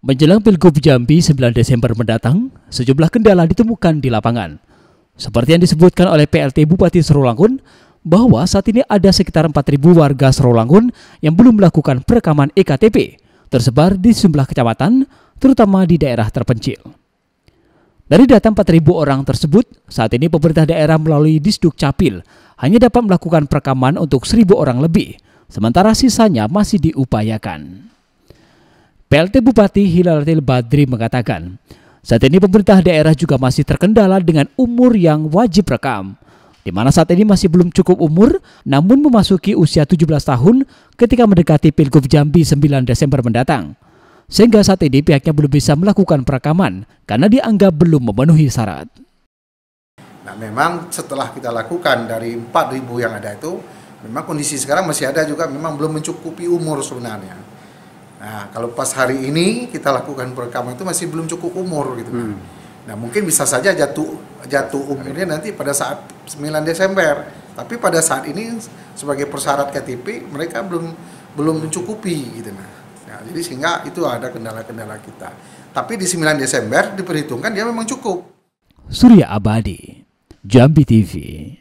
Menjelang Pilgub Jambi 9 Desember mendatang, sejumlah kendala ditemukan di lapangan. Seperti yang disebutkan oleh PLT Bupati Serulangun bahwa saat ini ada sekitar 4.000 warga Serulangun yang belum melakukan perekaman EKTP, tersebar di sejumlah kecamatan, terutama di daerah terpencil. Dari data 4.000 orang tersebut, saat ini pemerintah daerah melalui Disduk Capil hanya dapat melakukan perekaman untuk 1.000 orang lebih, sementara sisanya masih diupayakan. PLT Bupati Hilalatil Badri mengatakan, saat ini pemerintah daerah juga masih terkendala dengan umur yang wajib rekam, di mana saat ini masih belum cukup umur, namun memasuki usia 17 tahun ketika mendekati Pilgub Jambi 9 Desember mendatang. Sehingga saat ini pihaknya belum bisa melakukan perekaman karena dianggap belum memenuhi syarat. Nah memang setelah kita lakukan dari 4.000 yang ada itu, memang kondisi sekarang masih ada juga memang belum mencukupi umur sebenarnya. Nah, kalau pas hari ini kita lakukan perekaman itu masih belum cukup umur gitu. Hmm. Nah, mungkin bisa saja jatuh jatuh umurnya nanti pada saat 9 Desember. Tapi pada saat ini sebagai persyarat KTP mereka belum belum mencukupi gitu nah. nah jadi sehingga itu ada kendala-kendala kita. Tapi di 9 Desember diperhitungkan dia memang cukup. Surya Abadi, Jambi TV.